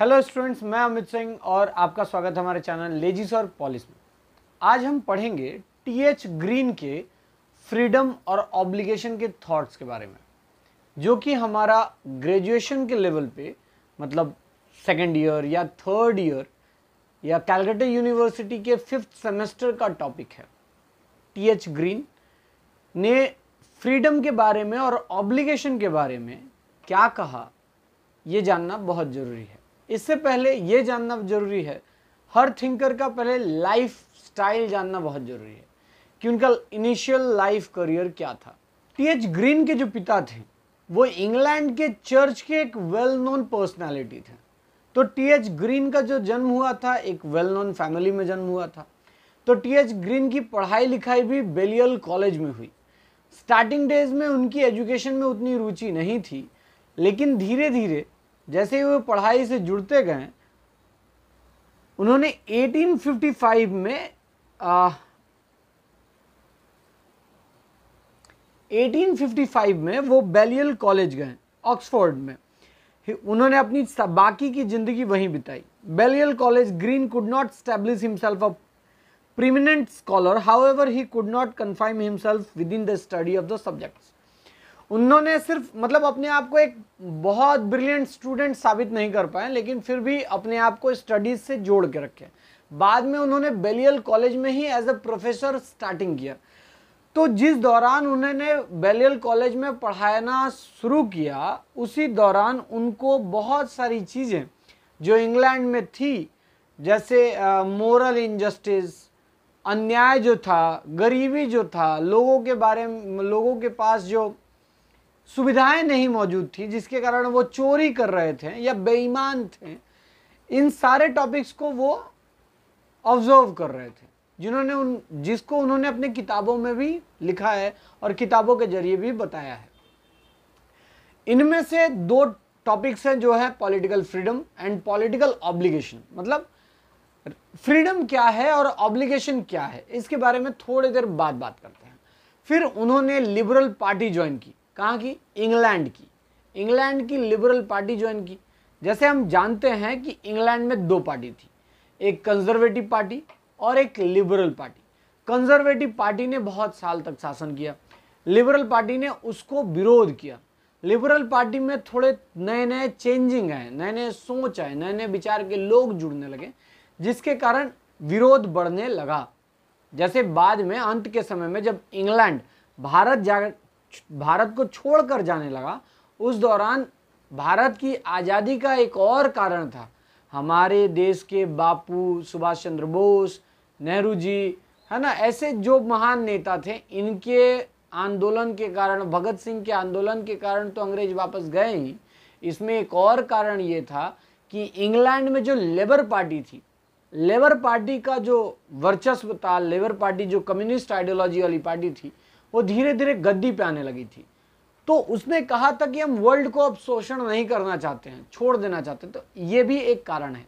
Hello students मैं अमित सिंह और आपका स्वागत है हमारे चैनल लेजिस और पॉलिस में आज हम पढ़ेंगे टी एच ग्रीन के फ्रीडम और ऑब्लिगेशन के थॉट्स के बारे में जो कि हमारा ग्रेजुएशन के लेवल पे मतलब सेकेंड ईयर या थर्ड ईयर या कैलकटे यूनिवर्सिटी के फिफ्थ सेमेस्टर का टॉपिक है टी एच ग्रीन ने फ्रीडम के बारे में और ऑब्लिगेशन के बारे में क्या कहा ये जानना बहुत ज़रूरी है इससे पहले ये जानना जरूरी है हर थिंकर का पहले लाइफ स्टाइल जानना बहुत जरूरी है कि उनका इनिशियल लाइफ करियर क्या था टी एच ग्रीन के जो पिता थे वो इंग्लैंड के चर्च के एक वेल नोन पर्सनैलिटी थे तो टी एच ग्रीन का जो जन्म हुआ था एक वेल नोन फैमिली में जन्म हुआ था तो टी एच ग्रीन की पढ़ाई लिखाई भी बेलियल कॉलेज में हुई स्टार्टिंग डेज में उनकी एजुकेशन में उतनी रुचि नहीं थी लेकिन धीरे धीरे जैसे ही वो पढ़ाई से जुड़ते गए उन्होंने 1855 में आ, 1855 में वो बेलियल कॉलेज गए ऑक्सफोर्ड में उन्होंने अपनी बाकी की जिंदगी वहीं बिताई Balliol college Green could not establish himself a preeminent scholar however he could not confine himself within the study of the subjects उन्होंने सिर्फ मतलब अपने आप को एक बहुत ब्रिलियंट स्टूडेंट साबित नहीं कर पाए लेकिन फिर भी अपने आप को स्टडीज से जोड़ के रखे बाद में उन्होंने बेलियल कॉलेज में ही एज अ प्रोफेसर स्टार्टिंग किया तो जिस दौरान उन्होंने बेलियल कॉलेज में पढ़ाना शुरू किया उसी दौरान उनको बहुत सारी चीज़ें जो इंग्लैंड में थी जैसे मोरल इनजस्टिस अन्याय जो था गरीबी जो था लोगों के बारे में लोगों के पास जो सुविधाएं नहीं मौजूद थी जिसके कारण वो चोरी कर रहे थे या बेईमान थे इन सारे टॉपिक्स को वो ऑब्जर्व कर रहे थे जिन्होंने उन जिसको उन्होंने अपने किताबों में भी लिखा है और किताबों के जरिए भी बताया है इनमें से दो टॉपिक्स हैं जो है political freedom and political obligation मतलब फ्रीडम क्या है और ऑब्लिगेशन क्या है इसके बारे में थोड़ी देर बाद बात करते हैं फिर उन्होंने लिबरल पार्टी ज्वाइन की कहाँ की इंग्लैंड की इंग्लैंड की लिबरल पार्टी ज्वाइन की जैसे हम जानते हैं कि इंग्लैंड में दो पार्टी थी एक कंजर्वेटिव पार्टी और एक लिबरल पार्टी कंजर्वेटिव पार्टी ने बहुत साल तक शासन किया लिबरल पार्टी ने उसको विरोध किया लिबरल पार्टी में थोड़े नए नए चेंजिंग आए नए नए सोच आए नए नए विचार के लोग जुड़ने लगे जिसके कारण विरोध बढ़ने लगा जैसे बाद में अंत के समय में जब इंग्लैंड भारत जा भारत को छोड़कर जाने लगा उस दौरान भारत की आज़ादी का एक और कारण था हमारे देश के बापू सुभाष चंद्र बोस नेहरू जी है ना ऐसे जो महान नेता थे इनके आंदोलन के कारण भगत सिंह के आंदोलन के कारण तो अंग्रेज वापस गए ही इसमें एक और कारण ये था कि इंग्लैंड में जो लेबर पार्टी थी लेबर पार्टी का जो वर्चस्व था लेबर पार्टी जो कम्युनिस्ट आइडियोलॉजी वाली पार्टी थी वो धीरे धीरे गद्दी पे आने लगी थी तो उसने कहा था कि हम वर्ल्ड को अब शोषण नहीं करना चाहते हैं छोड़ देना चाहते हैं तो ये भी एक कारण है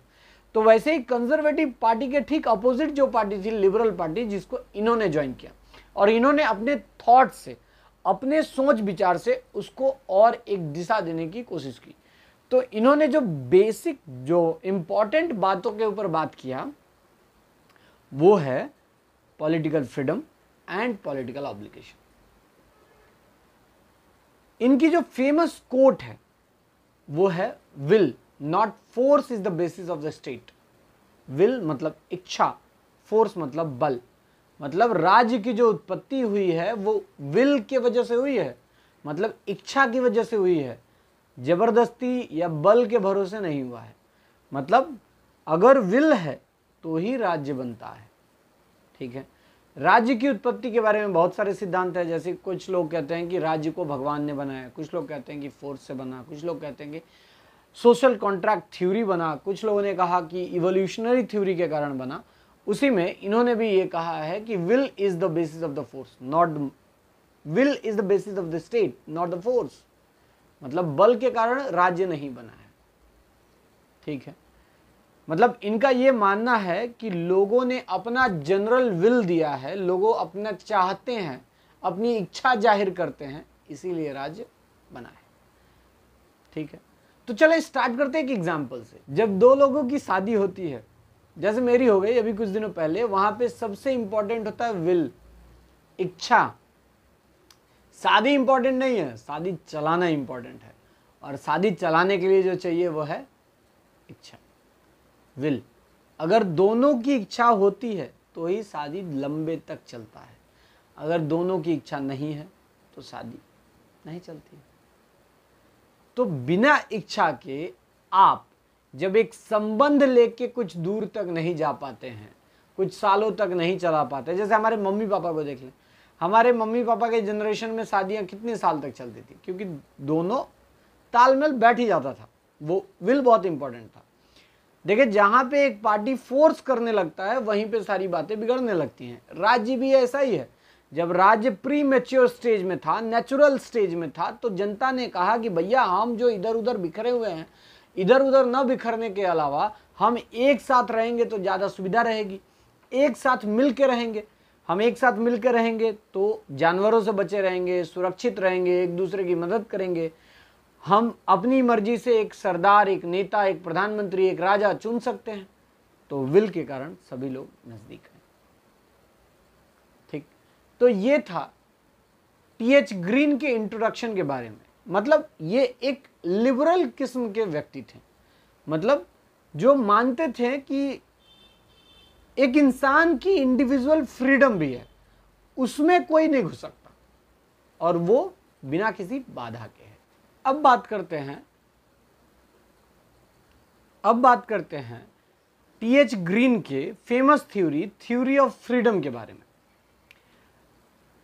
तो वैसे ही कंजर्वेटिव पार्टी के ठीक अपोजिट जो पार्टी थी लिबरल पार्टी जिसको इन्होंने ज्वाइन किया और इन्होंने अपने थॉट से अपने सोच विचार से उसको और एक दिशा देने की कोशिश की तो इन्होंने जो बेसिक जो इम्पॉर्टेंट बातों के ऊपर बात किया वो है political freedom and political obligation इनकी जो फेमस कोट है वो है will not force is the basis of the state will मतलब इच्छा फोर्स मतलब बल मतलब राज्य की जो उत्पत्ति हुई है वो विल के वजह से हुई है मतलब इच्छा की वजह से हुई है जबरदस्ती या बल के भरोसे नहीं हुआ है मतलब अगर विल है तो ही राज्य बनता है ठीक है राज्य की उत्पत्ति के बारे में बहुत सारे सिद्धांत हैं जैसे कुछ लोग कहते हैं कि राज्य को भगवान ने बनाया कुछ लोग कहते हैं कि फोर्स से बना कुछ लोग कहते हैं कि सोशल कॉन्ट्रैक्ट थ्योरी बना कुछ लोगों ने कहा कि इवोल्यूशनरी थ्योरी के कारण बना उसी में इन्होंने भी ये कहा है कि will is the basis of the force not will is the basis of the state not the force मतलब बल के कारण राज्य नहीं बना है ठीक है मतलब इनका ये मानना है कि लोगों ने अपना जनरल विल दिया है लोगों अपना चाहते हैं अपनी इच्छा जाहिर करते हैं इसीलिए राज्य बना है ठीक है तो चलो स्टार्ट करते हैं एक एग्जाम्पल से जब दो लोगों की शादी होती है जैसे मेरी हो गई अभी कुछ दिनों पहले वहां पे सबसे इंपॉर्टेंट होता है विल इच्छा शादी इंपॉर्टेंट नहीं है शादी चलाना इंपॉर्टेंट है और शादी चलाने के लिए जो चाहिए वो है इच्छा विल अगर दोनों की इच्छा होती है तो ही शादी लंबे तक चलता है अगर दोनों की इच्छा नहीं है तो शादी नहीं चलती तो बिना इच्छा के आप जब एक संबंध लेके कुछ दूर तक नहीं जा पाते हैं कुछ सालों तक नहीं चला पाते जैसे हमारे मम्मी पापा को देख लें हमारे मम्मी पापा के जनरेशन में शादियां कितने साल तक चलती थी क्योंकि दोनों तालमेल बैठ ही जाता था वो विल बहुत इंपॉर्टेंट था देखिए जहाँ पे एक पार्टी फोर्स करने लगता है वहीं पे सारी बातें बिगड़ने लगती हैं राज्य भी ऐसा ही है जब राज्य प्री मेच्योर स्टेज में था नेचुरल स्टेज में था तो जनता ने कहा कि भैया हम जो इधर उधर बिखरे हुए हैं इधर उधर न बिखरने के अलावा हम एक साथ रहेंगे तो ज़्यादा सुविधा रहेगी एक साथ मिल के रहेंगे हम एक साथ मिल रहेंगे तो जानवरों से बचे रहेंगे सुरक्षित रहेंगे एक दूसरे की मदद करेंगे हम अपनी मर्जी से एक सरदार एक नेता एक प्रधानमंत्री एक राजा चुन सकते हैं तो विल के कारण सभी लोग नज़दीक हैं ठीक तो ये था टीएच ग्रीन के इंट्रोडक्शन के बारे में मतलब ये एक लिबरल किस्म के व्यक्ति थे मतलब जो मानते थे कि एक इंसान की इंडिविजुअल फ्रीडम भी है उसमें कोई नहीं घुस सकता और वो बिना किसी बाधा के अब बात करते हैं अब बात करते हैं टी एच ग्रीन के famous theory theory of freedom के बारे में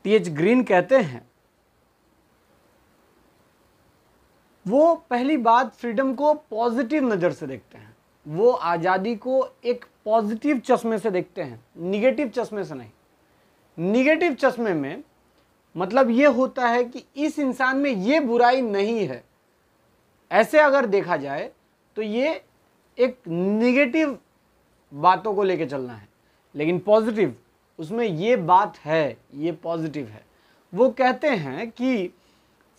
टी एच ग्रीन कहते हैं वो पहली बात फ्रीडम को पॉजिटिव नज़र से देखते हैं वो आज़ादी को एक पॉजिटिव चश्मे से देखते हैं निगेटिव चश्मे से नहीं निगेटिव चश्मे में मतलब ये होता है कि इस इंसान में ये बुराई नहीं है ऐसे अगर देखा जाए तो ये एक निगेटिव बातों को लेके चलना है लेकिन पॉजिटिव उसमें ये बात है ये पॉजिटिव है वो कहते हैं कि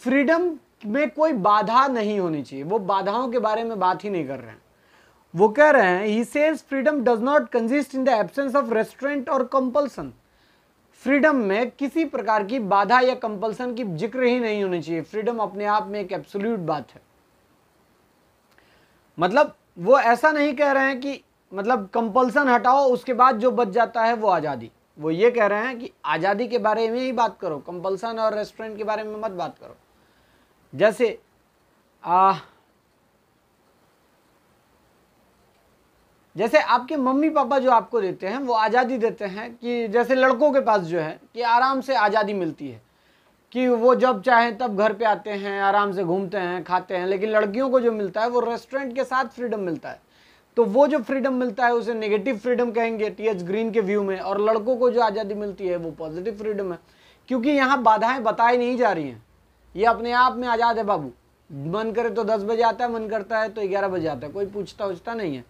फ्रीडम में कोई बाधा नहीं होनी चाहिए वो बाधाओं के बारे में बात ही नहीं कर रहे हैं वो कह रहे हैं he says freedom does not consist in the absence of restraint और कंपल्सन फ्रीडम में किसी प्रकार की बाधा या कंपल्सन की जिक्र ही नहीं होनी चाहिए फ्रीडम अपने आप में एक एब्सोल्यूट बात है मतलब वो ऐसा नहीं कह रहे हैं कि मतलब कंपल्सन हटाओ उसके बाद जो बच जाता है वो आज़ादी वो ये कह रहे हैं कि आज़ादी के बारे में ही बात करो कंपल्सन और रेस्टोरेंट के बारे में मत बात करो जैसे आ, जैसे आपके मम्मी पापा जो आपको देते हैं वो आज़ादी देते हैं कि जैसे लड़कों के पास जो है कि आराम से आज़ादी मिलती है कि वो जब चाहें तब घर पे आते हैं आराम से घूमते हैं खाते हैं लेकिन लड़कियों को जो मिलता है वो रेस्टोरेंट के साथ फ्रीडम मिलता है तो वो जो फ्रीडम मिलता है उसे नेगेटिव फ्रीडम कहेंगे टी एच ग्रीन के व्यू में और लड़कों को जो आज़ादी मिलती है वो पॉजिटिव फ्रीडम है क्योंकि यहाँ बाधाएं बताई नहीं जा रही हैं ये अपने आप में आज़ाद है बाबू मन करे तो दस बजे आता है मन करता है तो ग्यारह बजे आता है कोई पूछता उछता नहीं है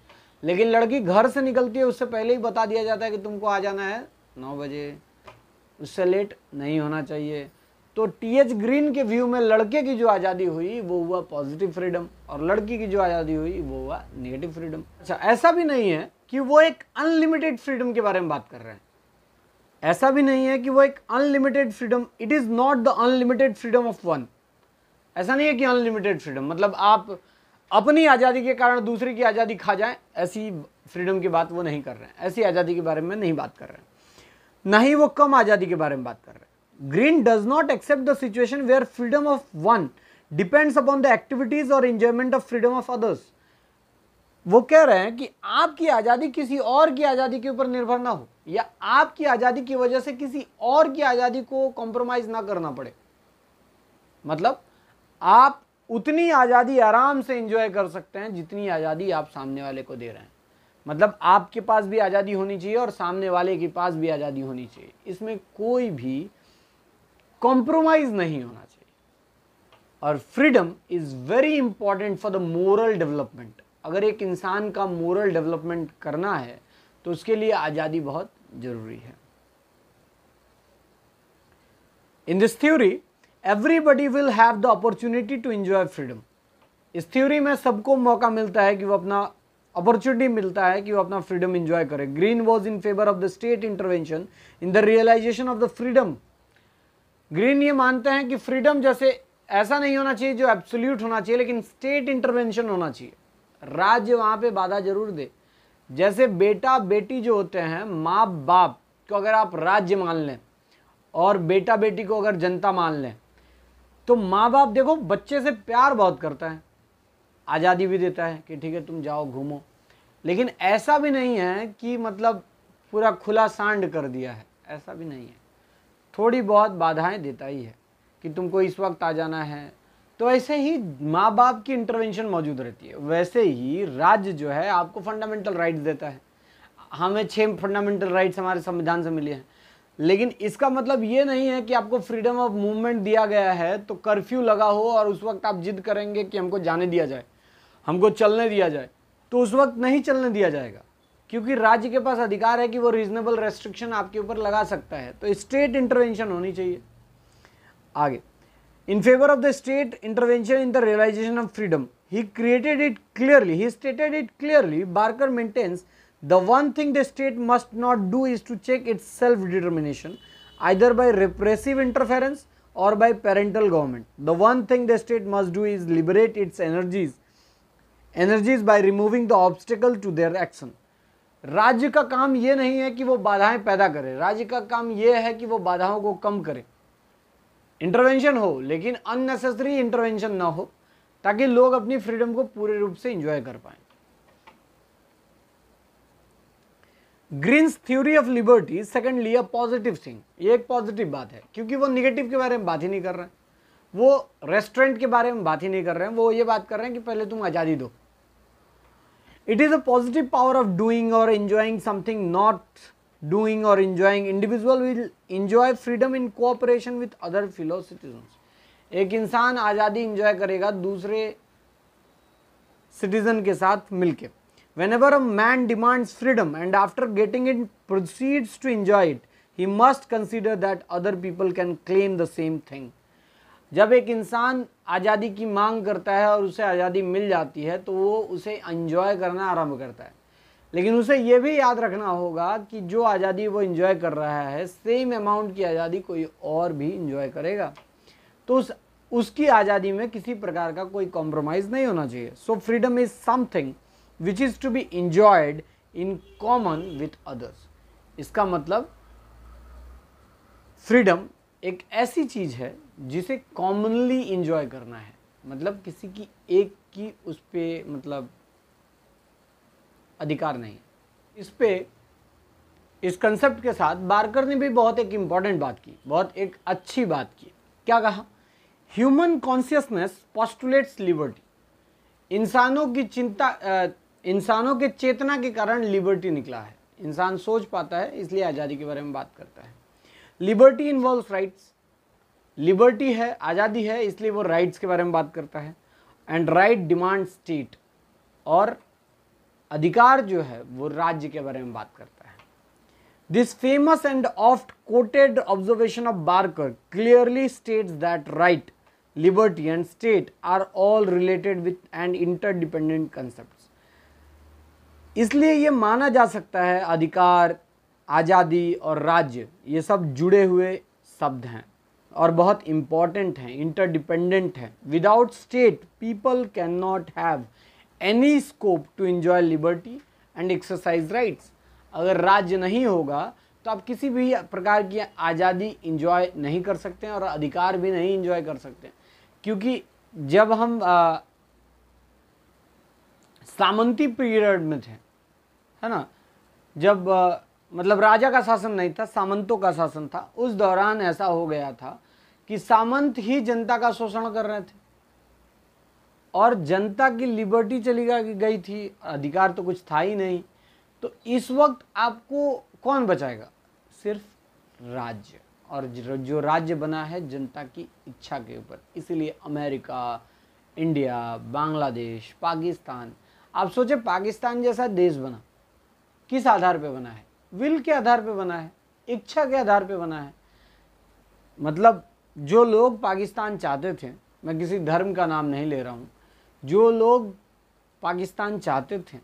लेकिन लड़की घर से निकलती है उससे पहले ही बता दिया जाता है कि तुमको आ जाना है नौ बजे उससे लेट नहीं होना चाहिए तो टी एच ग्रीन के व्यू में लड़के की जो आज़ादी हुई वो हुआ पॉजिटिव फ्रीडम और लड़की की जो आज़ादी हुई वो हुआ नेगेटिव फ्रीडम अच्छा ऐसा भी नहीं है कि वो एक अनलिमिटेड फ्रीडम के बारे में बात कर रहे हैं ऐसा भी नहीं है कि वो एक unlimited freedom it is not the unlimited freedom of one ऐसा नहीं है कि अनलिमिटेड फ्रीडम मतलब आप अपनी आज़ादी के कारण दूसरे की आज़ादी खा जाए ऐसी फ्रीडम की बात वो नहीं कर रहे हैं ऐसी आज़ादी के बारे में नहीं बात कर रहे हैं ना ही वो कम आज़ादी के बारे में बात कर रहे हैं Green does not accept the situation where freedom of one depends upon the activities और enjoyment of freedom of others वो कह रहे हैं कि आपकी आज़ादी किसी और की आज़ादी के ऊपर निर्भर ना हो या आपकी आज़ादी की वजह से किसी और की आज़ादी को कॉम्प्रोमाइज़ ना करना पड़े मतलब आप उतनी आज़ादी आराम से इंजॉय कर सकते हैं जितनी आज़ादी आप सामने वाले को दे रहे हैं मतलब आपके पास भी आज़ादी होनी चाहिए और सामने वाले के पास भी आज़ादी होनी चाहिए इसमें कोई भी कॉम्प्रोमाइज़ नहीं होना चाहिए और freedom is very important for the moral development अगर एक इंसान का मोरल डेवलपमेंट करना है तो उसके लिए आज़ादी बहुत ज़रूरी है in this theory everybody will have the opportunity to enjoy freedom इस थ्योरी में सबको मौका मिलता है कि वो अपना अपॉर्चुनिटी मिलता है कि वो अपना फ्रीडम इंजॉय करे Green was in favour of the state intervention in the realisation of the freedom Green ये मानते हैं कि फ्रीडम जैसे ऐसा नहीं होना चाहिए जो एब्सोल्यूट होना चाहिए लेकिन स्टेट इंटरवेंशन होना चाहिए राज्य वहाँ पे बाधा जरूर दे जैसे बेटा बेटी जो होते हैं माँ बाप को अगर आप राज्य मान लें और बेटा बेटी को अगर जनता मान लें तो माँ बाप देखो बच्चे से प्यार बहुत करता है आज़ादी भी देता है कि ठीक है तुम जाओ घूमो लेकिन ऐसा भी नहीं है कि मतलब पूरा खुला सांड कर दिया है ऐसा भी नहीं है थोड़ी बहुत बाधाएं देता ही है कि तुमको इस वक्त आ जाना है तो ऐसे ही माँ बाप की इंटरवेंशन मौजूद रहती है वैसे ही राज्य जो है आपको फंडामेंटल राइट्स देता है हमें छः फंडामेंटल राइट्स हमारे संविधान से मिले हैं लेकिन इसका मतलब ये नहीं है कि आपको फ्रीडम ऑफ मूवमेंट दिया गया है तो कर्फ्यू लगा हो और उस वक्त आप जिद करेंगे कि हमको जाने दिया जाए हमको चलने दिया जाए तो उस वक्त नहीं चलने दिया जाएगा क्योंकि राज्य के पास अधिकार है कि वो रीजनेबल रेस्ट्रिक्शन आपके ऊपर लगा सकता है तो स्टेट इंटरवेंशन होनी चाहिए आगे in favour of the state intervention in the realisation of freedom he created it clearly he stated it clearly Barker maintains The one thing the state must not do is to check its self-determination either by repressive interference or by parental government. The one thing the state must do is liberate its energies energies by removing the obstacle to their action. राज्य का काम ये नहीं है कि वो बाधाएं पैदा करे राज्य का काम ये है कि वो बाधाओं को कम करे इंटरवेंशन हो लेकिन अननेसेसरी इंटरवेंशन ना हो ताकि लोग अपनी फ्रीडम को पूरे रूप से इंजॉय कर पाएँ Green's theory of liberty secondly a positive thing ये एक पॉजिटिव बात है क्योंकि वो निगेटिव के बारे में बात ही नहीं कर रहे हैं वो रेस्टोरेंट के बारे में बात ही नहीं कर रहे हैं वो ये बात कर रहे हैं कि पहले तुम आज़ादी दो it is a positive power of doing or enjoying something not doing or enjoying individual will enjoy freedom in cooperation with other fellow एक इंसान आज़ादी इंजॉय करेगा दूसरे सिटीजन के साथ मिलकर Whenever a man demands freedom and after getting it proceeds to enjoy it, he must consider that other people can claim the same thing. जब एक इंसान आज़ादी की मांग करता है और उसे आज़ादी मिल जाती है तो वो उसे इन्जॉय करना आरंभ करता है लेकिन उसे ये भी याद रखना होगा कि जो आज़ादी वो इन्जॉय कर रहा है सेम अमाउंट की आज़ादी कोई और भी इन्जॉय करेगा तो उस उसकी आज़ादी में किसी प्रकार का कोई कॉम्प्रोमाइज़ नहीं होना चाहिए so freedom is something which is to be enjoyed in common with others इसका मतलब फ्रीडम एक ऐसी चीज़ है जिसे कॉमनली इंजॉय करना है मतलब किसी की एक की उस पर मतलब अधिकार नहीं इस पर इस कंसेप्ट के साथ बारकर ने भी बहुत एक इम्पॉर्टेंट बात की बहुत एक अच्छी बात की क्या कहा ह्यूमन कॉन्सियसनेस पॉस्टुलेट्स लिबर्टी इंसानों की चिंता इंसानों के चेतना के कारण लिबर्टी निकला है इंसान सोच पाता है इसलिए आज़ादी के बारे में बात करता है लिबर्टी इन्वॉल्व राइट्स लिबर्टी है आज़ादी है इसलिए वो राइट्स के बारे में बात करता है एंड राइट डिमांड स्टेट और अधिकार जो है वो राज्य के बारे में बात करता है this famous and oft quoted observation of Barker clearly states that right and state are all related with and interdependent concept इसलिए ये माना जा सकता है अधिकार आज़ादी और राज्य ये सब जुड़े हुए शब्द हैं और बहुत इम्पॉर्टेंट हैं इंटरडिपेंडेंट हैं without state people cannot have any scope to enjoy liberty and exercise rights अगर राज्य नहीं होगा तो आप किसी भी प्रकार की आज़ादी इंजॉय नहीं कर सकते हैं और अधिकार भी नहीं इंजॉय कर सकते क्योंकि जब हम आ, सामंती पीरियड में थे है ना जब आ, मतलब राजा का शासन नहीं था सामंतों का शासन था उस दौरान ऐसा हो गया था कि सामंत ही जनता का शोषण कर रहे थे और जनता की लिबर्टी चली गई थी अधिकार तो कुछ था ही नहीं तो इस वक्त आपको कौन बचाएगा सिर्फ राज्य और जो राज्य बना है जनता की इच्छा के ऊपर इसीलिए अमेरिका इंडिया बांग्लादेश पाकिस्तान आप सोचे पाकिस्तान जैसा देश बना किस आधार पे बना है विल के आधार पे बना है इच्छा के आधार पे बना है मतलब जो लोग पाकिस्तान चाहते थे मैं किसी धर्म का नाम नहीं ले रहा हूँ जो लोग पाकिस्तान चाहते थे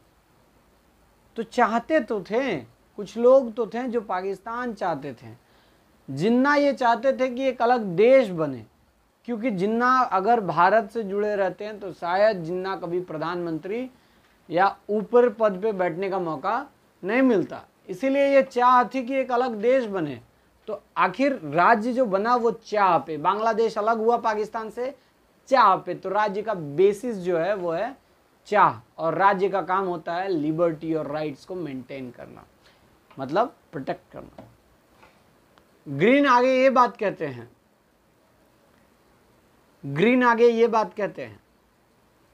तो चाहते तो थे कुछ लोग तो थे जो पाकिस्तान चाहते थे जिन्ना ये चाहते थे कि एक अलग देश बने क्योंकि जिन्ना अगर भारत से जुड़े रहते हैं तो शायद जिन्ना कभी प्रधानमंत्री या ऊपर पद पे बैठने का मौका नहीं मिलता इसीलिए ये चाह थी कि एक अलग देश बने तो आखिर राज्य जो बना वो चाह पे बांग्लादेश अलग हुआ पाकिस्तान से चाह पे तो राज्य का बेसिस जो है वो है चाह और राज्य का काम होता है लिबर्टी और राइट्स को मेंटेन करना मतलब प्रोटेक्ट करना ग्रीन आगे ये बात कहते हैं ग्रीन आगे ये बात कहते हैं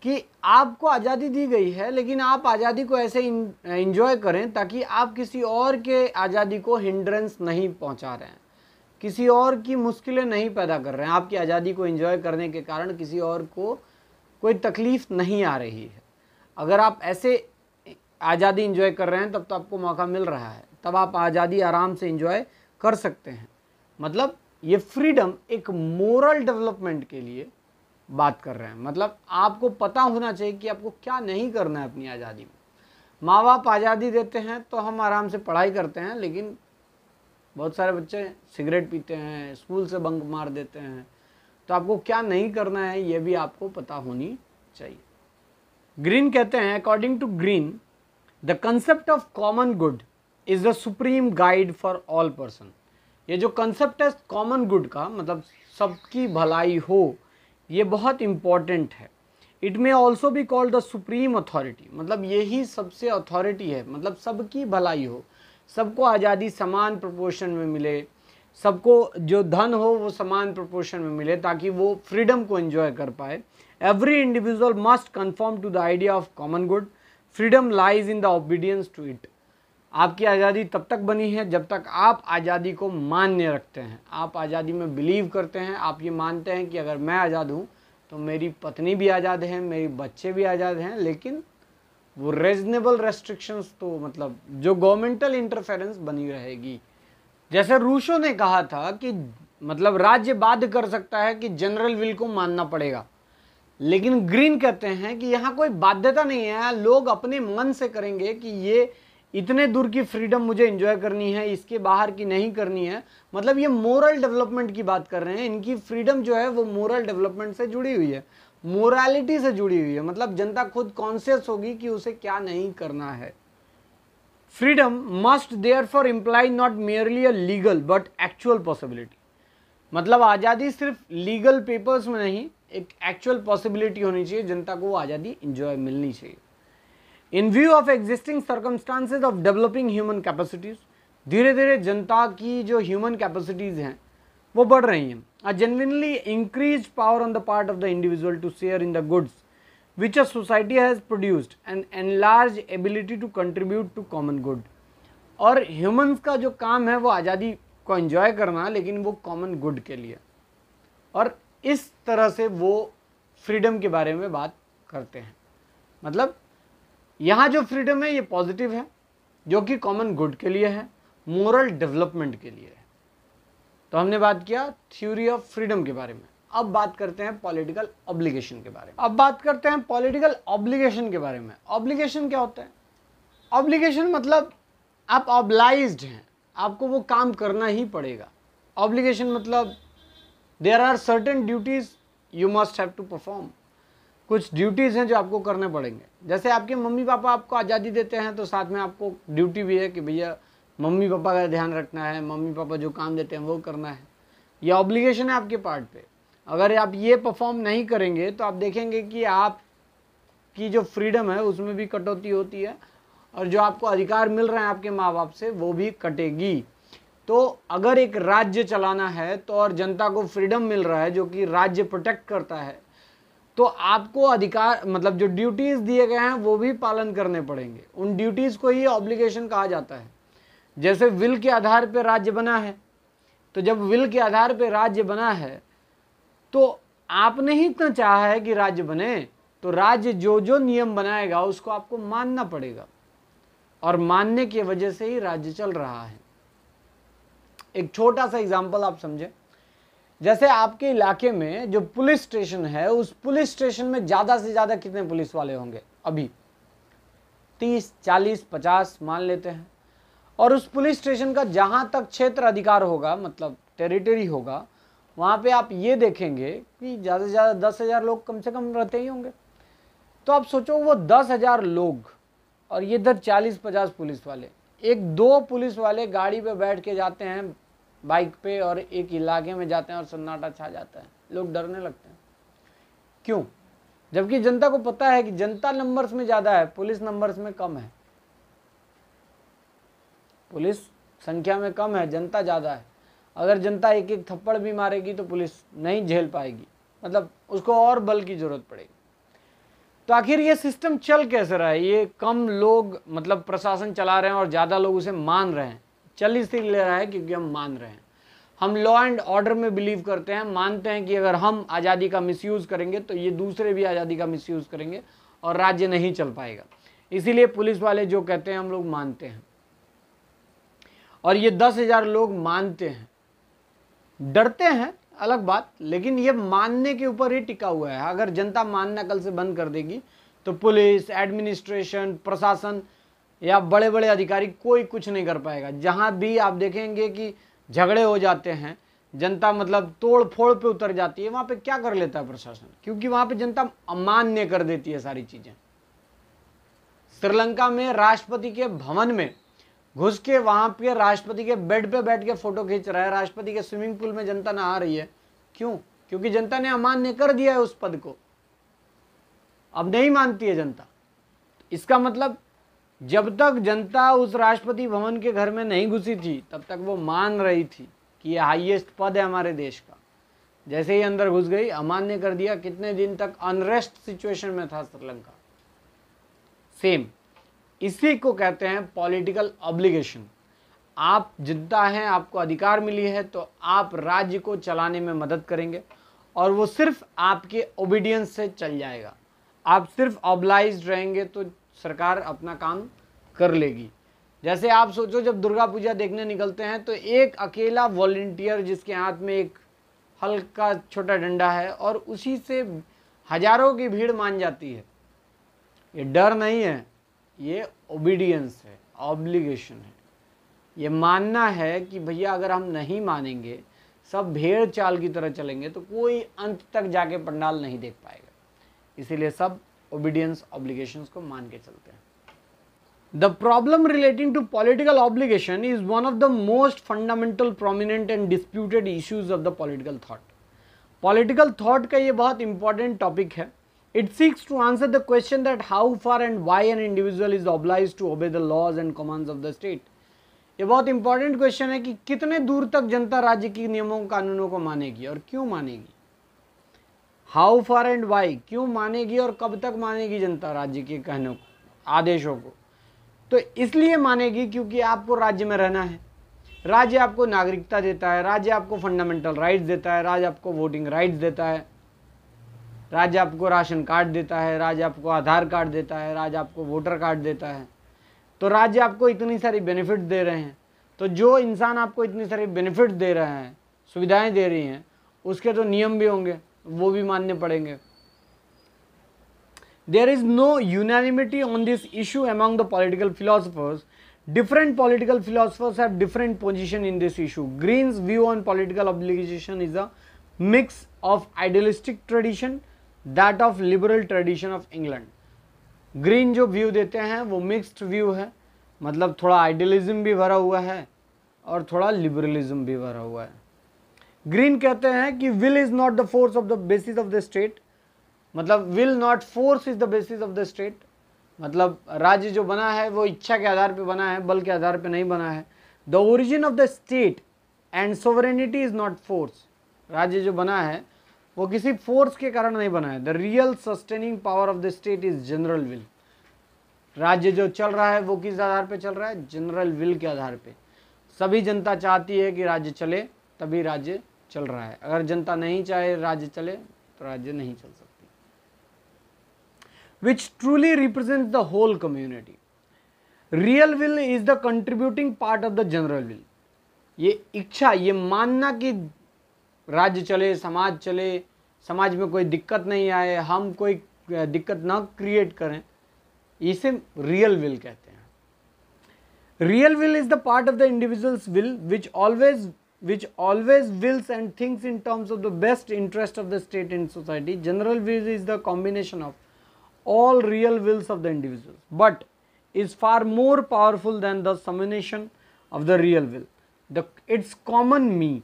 कि आपको आज़ादी दी गई है लेकिन आप आज़ादी को ऐसे इंजॉय करें ताकि आप किसी और के आज़ादी को हिंड्रेंस नहीं पहुंचा रहे हैं किसी और की मुश्किलें नहीं पैदा कर रहे हैं आपकी आज़ादी को इंजॉय करने के कारण किसी और को कोई तकलीफ़ नहीं आ रही है अगर आप ऐसे आज़ादी इंजॉय कर रहे हैं तब तो आपको मौका मिल रहा है तब आप आज़ादी आराम से इंजॉय कर सकते हैं मतलब ये फ्रीडम एक मोरल डेवलपमेंट के लिए बात कर रहे हैं मतलब आपको पता होना चाहिए कि आपको क्या नहीं करना है अपनी आज़ादी में माँ बाप आज़ादी देते हैं तो हम आराम से पढ़ाई करते हैं लेकिन बहुत सारे बच्चे सिगरेट पीते हैं स्कूल से बंक मार देते हैं तो आपको क्या नहीं करना है ये भी आपको पता होनी चाहिए ग्रीन कहते हैं according to Green the concept of common good is the supreme guide for all person ये जो कंसेप्ट है कॉमन गुड का मतलब सबकी भलाई हो ये बहुत इम्पॉर्टेंट है इट मे ऑल्सो भी कॉल्ड द सुप्रीम अथॉरिटी मतलब यही सबसे अथॉरिटी है मतलब सबकी भलाई हो सबको आज़ादी समान प्रपोर्शन में मिले सबको जो धन हो वो समान प्रपोर्शन में मिले ताकि वो फ्रीडम को एंजॉय कर पाए every individual must confirm to the idea of common good freedom lies in the obedience to it आपकी आज़ादी तब तक बनी है जब तक आप आज़ादी को मान्य रखते हैं आप आज़ादी में बिलीव करते हैं आप ये मानते हैं कि अगर मैं आज़ाद हूँ तो मेरी पत्नी भी आज़ाद है मेरे बच्चे भी आज़ाद हैं लेकिन वो रेजनेबल रेस्ट्रिक्शंस तो मतलब जो गवर्नमेंटल इंटरफेरेंस बनी रहेगी जैसे रूसो ने कहा था कि मतलब राज्य बाध्य कर सकता है कि जनरल विल को मानना पड़ेगा लेकिन ग्रीन कहते हैं कि यहाँ कोई बाध्यता नहीं है लोग अपने मन से करेंगे कि ये इतने दूर की फ्रीडम मुझे इंजॉय करनी है इसके बाहर की नहीं करनी है मतलब ये मोरल डेवलपमेंट की बात कर रहे हैं इनकी फ्रीडम जो है वो मोरल डेवलपमेंट से जुड़ी हुई है मोरालिटी से जुड़ी हुई है मतलब जनता खुद कॉन्शियस होगी कि उसे क्या नहीं करना है freedom must therefore imply not merely a legal but actual possibility मतलब आज़ादी सिर्फ लीगल पेपर्स में नहीं एक एक्चुअल पॉसिबिलिटी होनी चाहिए जनता को वो आज़ादी इंजॉय मिलनी चाहिए in view of existing circumstances of developing human capacities धीरे धीरे जनता की जो ह्यूमन कैपेसिटीज़ हैं वो बढ़ रही हैं a genuinely increase power on the part of the individual to share in the goods which a society has produced an enlarge ability to contribute to common good और ह्यूमन्स का जो काम है वो आज़ादी को एंजॉय करना लेकिन वो कॉमन गुड के लिए और इस तरह से वो फ्रीडम के बारे में बात करते हैं मतलब यहाँ जो फ्रीडम है ये पॉजिटिव है जो कि कॉमन गुड के लिए है मोरल डेवलपमेंट के लिए है तो हमने बात किया थ्योरी ऑफ फ्रीडम के बारे में अब बात करते हैं पॉलिटिकल ऑब्लिगेशन के बारे में अब बात करते हैं पॉलिटिकल ऑब्लिगेशन के बारे में ऑब्लिगेशन क्या होता है ऑब्लिगेशन मतलब आप ऑब्लाइज हैं आपको वो काम करना ही पड़ेगा ऑब्लिगेशन मतलब there are certain duties you must have to perform कुछ ड्यूटीज़ हैं जो आपको करने पड़ेंगे जैसे आपके मम्मी पापा आपको आज़ादी देते हैं तो साथ में आपको ड्यूटी भी है कि भैया मम्मी पापा का ध्यान रखना है मम्मी पापा जो काम देते हैं वो करना है ये ऑब्लिगेशन है आपके पार्ट पे अगर आप ये परफॉर्म नहीं करेंगे तो आप देखेंगे कि आप की जो फ्रीडम है उसमें भी कटौती होती है और जो आपको अधिकार मिल रहे हैं आपके माँ बाप से वो भी कटेगी तो अगर एक राज्य चलाना है तो और जनता को फ्रीडम मिल रहा है जो कि राज्य प्रोटेक्ट करता है तो आपको अधिकार मतलब जो ड्यूटीज़ दिए गए हैं वो भी पालन करने पड़ेंगे उन ड्यूटीज़ को ही ऑब्लिगेशन कहा जाता है जैसे विल के आधार पर राज्य बना है तो जब विल के आधार पर राज्य बना है तो आपने ही इतना चाहा है कि राज्य बने तो राज्य जो जो नियम बनाएगा उसको आपको मानना पड़ेगा और मानने की वजह से ही राज्य चल रहा है एक छोटा सा एग्जाम्पल आप समझें जैसे आपके इलाके में जो पुलिस स्टेशन है उस पुलिस स्टेशन में ज़्यादा से ज़्यादा कितने पुलिस वाले होंगे अभी तीस चालीस पचास मान लेते हैं और उस पुलिस स्टेशन का जहाँ तक क्षेत्र अधिकार होगा मतलब टेरिटरी होगा वहाँ पे आप ये देखेंगे कि ज़्यादा से ज़्यादा दस हज़ार लोग कम से कम रहते ही होंगे तो आप सोचो वो दस हज़ार लोग और ये इधर चालीस पचास पुलिस वाले एक दो पुलिस वाले गाड़ी पे बैठ के जाते हैं बाइक पे और एक इलाके में जाते हैं और सन्नाटा छा जाता है लोग डरने लगते हैं क्यों जबकि जनता को पता है कि जनता नंबर्स में ज़्यादा है पुलिस नंबर्स में कम है पुलिस संख्या में कम है जनता ज़्यादा है अगर जनता एक एक थप्पड़ भी मारेगी तो पुलिस नहीं झेल पाएगी मतलब उसको और बल की ज़रूरत पड़ेगी तो आखिर ये सिस्टम चल कैसे रहा है ये कम लोग मतलब प्रशासन चला रहे हैं और ज़्यादा लोग उसे मान रहे हैं चल दिन ले रहा है क्योंकि हम मान रहे हैं हम लॉ एंड ऑर्डर में बिलीव करते हैं मानते हैं कि अगर हम आज़ादी का मिसयूज़ करेंगे तो ये दूसरे भी आज़ादी का मिसयूज़ करेंगे और राज्य नहीं चल पाएगा इसीलिए पुलिस वाले जो कहते हैं हम लोग मानते हैं और ये दस हज़ार लोग मानते हैं डरते हैं अलग बात लेकिन ये मानने के ऊपर ही टिका हुआ है अगर जनता मानना कल से बंद कर देगी तो पुलिस एडमिनिस्ट्रेशन प्रशासन या बड़े बड़े अधिकारी कोई कुछ नहीं कर पाएगा जहाँ भी आप देखेंगे कि झगड़े हो जाते हैं जनता मतलब तोड़ फोड़ पे उतर जाती है वहाँ पे क्या कर लेता है प्रशासन क्योंकि वहाँ पे जनता अमान्य कर देती है सारी चीज़ें श्रीलंका में राष्ट्रपति के भवन में घुस के वहाँ पे राष्ट्रपति के बेड पे बैठ के फोटो खींच रहा है राष्ट्रपति के स्विमिंग पूल में जनता ना आ रही है क्यों क्योंकि जनता ने अमान्य कर दिया है उस पद को अब नहीं मानती है जनता इसका मतलब जब तक जनता उस राष्ट्रपति भवन के घर में नहीं घुसी थी तब तक वो मान रही थी कि ये हाईएस्ट पद है हमारे देश का जैसे ही अंदर घुस गई अमान्य कर दिया कितने दिन तक अनरेस्ट सिचुएशन में था श्रीलंका सेम इसी को कहते हैं पॉलिटिकल ऑब्लिगेशन आप जिंदा हैं आपको अधिकार मिली है तो आप राज्य को चलाने में मदद करेंगे और वो सिर्फ आपके ओबीडियंस से चल जाएगा आप सिर्फ ऑब्लाइज रहेंगे तो सरकार अपना काम कर लेगी जैसे आप सोचो जब दुर्गा पूजा देखने निकलते हैं तो एक अकेला वॉल्टियर जिसके हाथ में एक हल्का छोटा डंडा है और उसी से हजारों की भीड़ मान जाती है ये डर नहीं है ये ओबीडियंस है ऑब्लिगेशन है ये मानना है कि भैया अगर हम नहीं मानेंगे सब भेड़ चाल की तरह चलेंगे तो कोई अंत तक जाके पंडाल नहीं देख पाएगा इसीलिए सब ओबीडियंस ऑब्लिगेशन को मान के चलते हैं the problem relating to political obligation is one of the most fundamental prominent and disputed issues of the political thought political thought का ये बहुत इंपॉर्टेंट टॉपिक है it seeks to answer the question that how far and why an individual is oblige to obey the laws and commands of the state ये बहुत important question है कि कितने दूर तक जनता राज्य के नियमों कानूनों को मानेगी और क्यों मानेगी हाउ फार एंड वाई क्यों मानेगी और कब तक मानेगी जनता राज्य के कहने को आदेशों को तो इसलिए मानेगी क्योंकि आपको राज्य में रहना है राज्य आपको नागरिकता देता है राज्य आपको फंडामेंटल राइट्स देता है राज्य आपको वोटिंग राइट्स देता है राज्य आपको राशन कार्ड देता है राज्य आपको आधार कार्ड देता है राज्य आपको वोटर कार्ड देता है तो राज्य आपको इतनी सारी बेनिफिट दे रहे हैं तो जो इंसान आपको इतनी सारी बेनिफिट दे रहे हैं सुविधाएं दे रही हैं उसके तो नियम भी होंगे वो भी मानने पड़ेंगे there is no unanimity on this issue among the political philosophers different political philosophers have different position in this issue Green's view on political obligation is a mix of idealistic tradition that of liberal tradition of England Green जो view देते हैं वो mixed view है मतलब थोड़ा idealism भी भरा हुआ है और थोड़ा लिबरलिज्म भी भरा हुआ है ग्रीन कहते हैं कि will is not the force of the basis of the state मतलब will not force is the basis of the state मतलब राज्य जो बना है वो इच्छा के आधार पे बना है बल के आधार पे नहीं बना है the origin of the state and sovereignty is not force राज्य जो बना है वो किसी फोर्स के कारण नहीं बना है the real sustaining power of the state is general will राज्य जो चल रहा है वो किस आधार पे चल रहा है जनरल विल के आधार पे सभी जनता चाहती है कि राज्य चले तभी राज्य चल रहा है अगर जनता नहीं चाहे राज्य चले तो राज्य नहीं चल सकती which truly represent the whole community real will is the contributing part of the general will ये इच्छा ये मानना कि राज्य चले समाज चले समाज में कोई दिक्कत नहीं आए हम कोई दिक्कत ना क्रिएट करें इसे रियल विल कहते हैं real will is the part of the individual's will which always which always wills and thinks in terms of the best interest of the state and society. General will is the combination of all real wills of the individuals, but is far more powerful than the summation of the real will. The, its common me,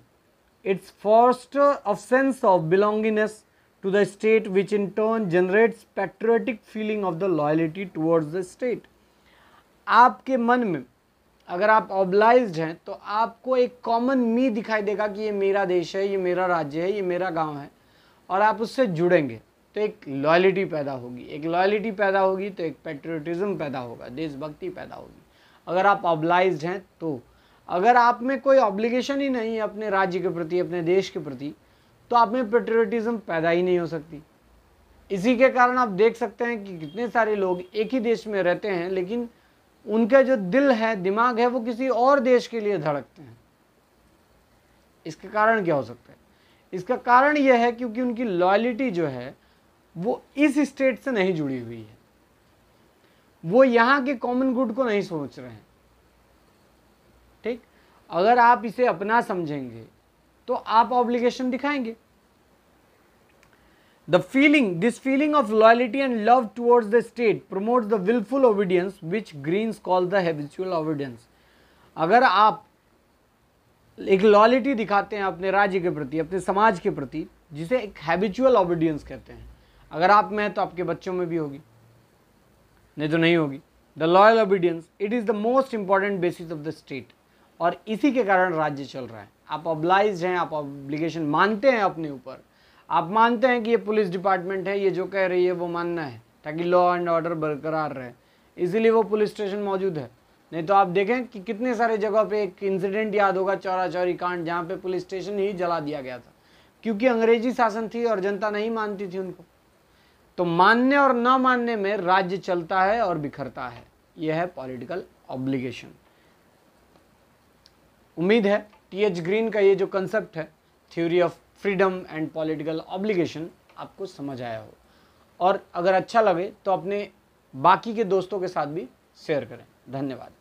its foster of sense of belongingness to the state which in turn generates patriotic feeling of the loyalty towards the state. आपके मन में अगर आप oblige हैं तो आपको एक common मी दिखाई देगा कि ये मेरा देश है ये मेरा राज्य है ये मेरा गांव है और आप उससे जुड़ेंगे तो एक लॉयलिटी पैदा होगी एक लॉयलिटी पैदा होगी तो एक पेट्रियटिज़म पैदा होगा देशभक्ति पैदा होगी अगर आप ऑबलाइज हैं तो अगर आप में कोई ऑब्लिगेशन ही नहीं है अपने राज्य के प्रति अपने देश के प्रति तो आप में पेट्रियटिज़म पैदा ही नहीं हो सकती इसी के कारण आप देख सकते हैं कि कितने सारे लोग एक ही देश में रहते हैं लेकिन उनका जो दिल है दिमाग है वो किसी और देश के लिए धड़कते हैं इसका कारण क्या हो सकता है इसका कारण यह है क्योंकि उनकी लॉयलिटी जो है वो इस स्टेट से नहीं जुड़ी हुई है वो यहां के कॉमन गुड को नहीं सोच रहे हैं ठीक अगर आप इसे अपना समझेंगे तो आप ऑब्लिगेशन दिखाएंगे the feeling this feeling of loyalty and love towards the state promotes the willful obedience which Greens call the habitual obedience. अगर आप एक लॉयलिटी दिखाते हैं अपने राज्य के प्रति अपने समाज के प्रति जिसे एक हैबिचुअल ऑबिडियंस कहते हैं अगर आप में है तो आपके बच्चों में भी होगी नहीं तो नहीं होगी the loyal obedience it is the most important basis of the state और इसी के कारण राज्य चल रहा है आप ऑब्लाइज हैं आप ऑब्लिगेशन मानते हैं अपने ऊपर आप मानते हैं कि ये पुलिस डिपार्टमेंट है ये जो कह रही है वो मानना है ताकि लॉ एंड ऑर्डर बरकरार रहे इसीलिए वो पुलिस स्टेशन मौजूद है नहीं तो आप देखें कि कितने सारे जगह पे एक इंसिडेंट याद होगा चौरा चौरी कांड जहाँ पे पुलिस स्टेशन ही जला दिया गया था क्योंकि अंग्रेजी शासन थी और जनता नहीं मानती थी उनको तो मानने और न मानने में राज्य चलता है और बिखरता है यह है पॉलिटिकल ऑब्लिगेशन उम्मीद है टी एच ग्रीन का ये जो कंसेप्ट है theory of freedom and political obligation आपको समझ आया हो और अगर अच्छा लगे तो अपने बाकी के दोस्तों के साथ भी शेयर करें धन्यवाद